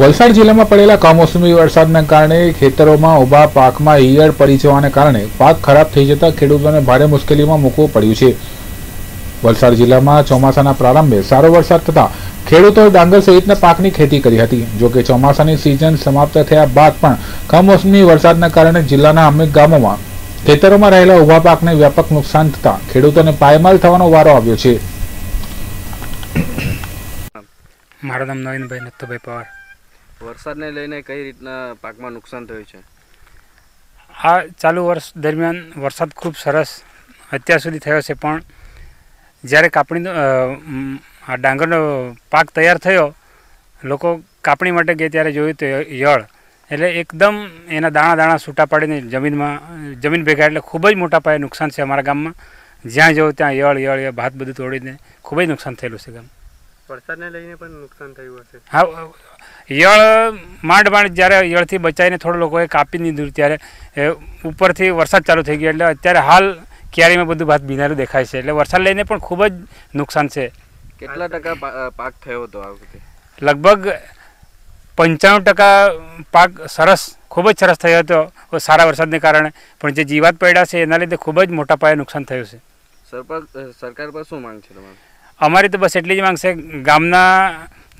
વલસાડ જિલ્લામાં પડેલા કમોસમી વરસાદના કારણે ખેતરોમાં ઊભા પાકમાં ઈયળ પડી જવાને કારણે પાક ખરાબ થઈ જતા ખેડૂતોને ભારે મુશ્કેલીમાં મૂકવું પડ્યું છે વલસાડ જિલ્લામાં ચોમાસાના પ્રારંભે સારો વરસાદ થતા ખેડૂતોએ ડાંગર સહિતના પાકની ખેતી કરી હતી જોકે ચોમાસાની સિઝન સમાપ્ત થયા બાદ પણ કમોસમી વરસાદના કારણે જિલ્લાના અનેક ગામોમાં ખેતરોમાં રહેલા ઊભા પાકને વ્યાપક નુકસાન થતા ખેડૂતોને પાયમાલ થવાનો વારો આવ્યો છે મારું નામ નવીનભાઈ નથુભાઈ પવાર વરસાદને લઈને કઈ રીતના પાકમાં નુકસાન થયું છે આ ચાલુ વર્ષ દરમિયાન વરસાદ ખૂબ સરસ અત્યાર સુધી થયો છે પણ જ્યારે કાપણીનો આ ડાંગરનો પાક તૈયાર થયો લોકો કાપણી માટે ગયા ત્યારે જોયું તો યળ એટલે એકદમ એના દાણા દાણા છૂટા પાડીને જમીનમાં જમીન ભેગા એટલે ખૂબ જ મોટા પાયે નુકસાન છે અમારા ગામમાં જ્યાં જવું ત્યાં યળ યળ યળ ભાત બધું તોડીને ખૂબ જ નુકસાન થયેલું છે ગામ વરસાદને લઈને પણ નુકસાન થયું હશે હા યળ માંડ માંડ જ્યારે યળથી બચાવીને થોડા લોકોએ કાપી દીધું ત્યારે ઉપરથી વરસાદ ચાલુ થઈ ગયો એટલે અત્યારે હાલ ક્યારેમાં બધું ભાત બિનારું દેખાય છે એટલે વરસાદ લઈને પણ ખૂબ જ નુકસાન છે કેટલા ટકા પાક થયો હતો આ વખતે લગભગ પંચાણું ટકા પાક સરસ ખૂબ જ સરસ થયો હતો સારા વરસાદને કારણે પણ જે જીવાત પડ્યા છે એના લીધે ખૂબ જ મોટા પાયે નુકસાન થયું છે સરકાર પર શું માંગ છે અમારી તો બસ એટલી જ માંગ છે ગામના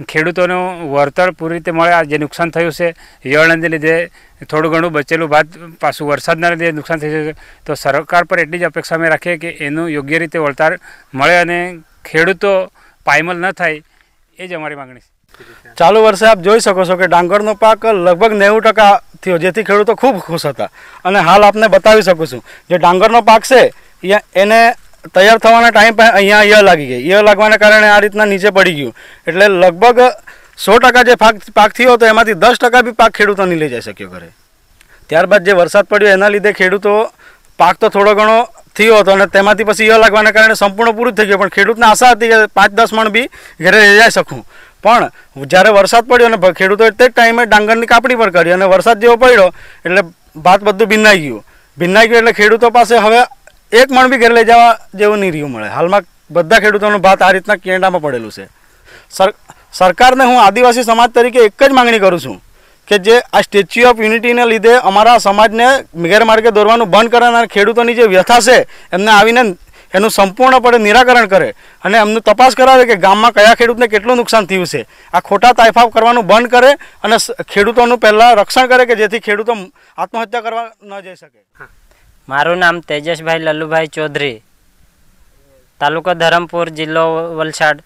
ખેડૂતોનું વળતર પૂરી રીતે મળે આ જે નુકસાન થયું છે યળને લીધે થોડું ઘણું બચેલું ભાત પાછું વરસાદના લીધે નુકસાન થઈ છે તો સરકાર પર એટલી જ અપેક્ષા અમે રાખીએ કે એનું યોગ્ય રીતે વળતર મળે અને ખેડૂતો પાયમલ ન થાય એ જ અમારી માગણી છે ચાલુ વર્ષે આપ જોઈ શકો છો કે ડાંગરનો પાક લગભગ નેવું ટકા થયો જેથી ખેડૂતો ખૂબ ખુશ હતા અને હાલ આપને બતાવી શકું છું જે ડાંગરનો પાક છે એને તૈયાર થવાના ટાઈમ પર અહીંયા યર લાગી ગઈ યર લાગવાના કારણે આ રીતના નીચે પડી ગયું એટલે લગભગ સો ટકા જે પાક પાક થયો હતો એમાંથી દસ ટકા બી પાક ખેડૂતો નહીં લઈ જઈ શક્યો ઘરે ત્યારબાદ જે વરસાદ પડ્યો એના લીધે ખેડૂતો પાક તો થોડો ઘણો થયો હતો અને તેમાંથી પછી યર લાગવાના કારણે સંપૂર્ણ પૂરું થઈ ગયું પણ ખેડૂતને આશા હતી કે પાંચ દસ મણ બી ઘરે લઈ જઈ શકું પણ જ્યારે વરસાદ પડ્યો અને ખેડૂતોએ તે જ ટાઈમે ડાંગરની કાપણી પર કરી અને વરસાદ જેવો પડ્યો એટલે ભાત બધું ભીનાઈ ગયું ભીનાઈ ગયું એટલે ખેડૂતો પાસે હવે એક મણ બી ઘરે લઈ જવા જેવું નહીં રહ્યું મળે હાલમાં બધા ખેડૂતોનું ભાત આ રીતના કેંડામાં પડેલું છે સરકારને હું આદિવાસી સમાજ તરીકે એક જ માગણી કરું છું કે જે આ સ્ટેચ્યુ ઓફ યુનિટીને લીધે અમારા સમાજને ગેરમાર્ગે દોરવાનું બંધ કરે અને ખેડૂતોની જે વ્યથા છે એમને આવીને એનું સંપૂર્ણપણે નિરાકરણ કરે અને એમનું તપાસ કરાવે કે ગામમાં કયા ખેડૂતને કેટલું નુકસાન થયું છે આ ખોટા તાયફાફ કરવાનું બંધ કરે અને ખેડૂતોનું પહેલાં રક્ષણ કરે કે જેથી ખેડૂતો આત્મહત્યા કરવા ન જઈ શકે મારું નામ તેજસભાઈ લલ્લુભાઈ ચૌધરી તાલુકો ધરમપુર જિલ્લો વલસાડ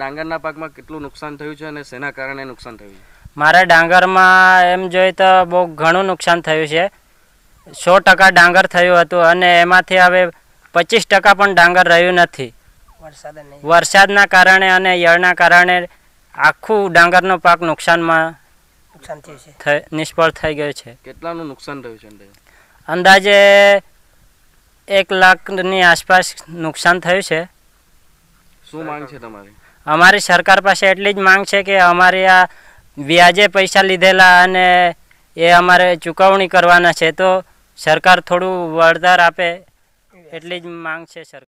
ડાંગરના પાકમાં કેટલું નુકસાન થયું છે અને શેના કારણે નુકસાન થયું મારા ડાંગરમાં એમ જોઈએ તો બહુ ઘણું નુકસાન થયું છે સો ટકા ડાંગર થયું હતું અને એમાંથી હવે પચીસ ટકા પણ ડાંગર રહ્યું નથી વરસાદના કારણે અને યળના કારણે આખું ડાંગરનો પાક નુકસાનમાં નિષ્ફળ થઈ ગયો છે કેટલાનું નુકસાન થયું છે અંદાજે એક લાખની આસપાસ નુકસાન થયું છે શું માંગ છે તમારી અમારી સરકાર પાસે એટલી જ માંગ છે કે અમારે આ વ્યાજે પૈસા લીધેલા અને એ અમારે ચૂકવણી કરવાના છે તો સરકાર થોડું વળતર આપે એટલી જ માંગ છે સરકાર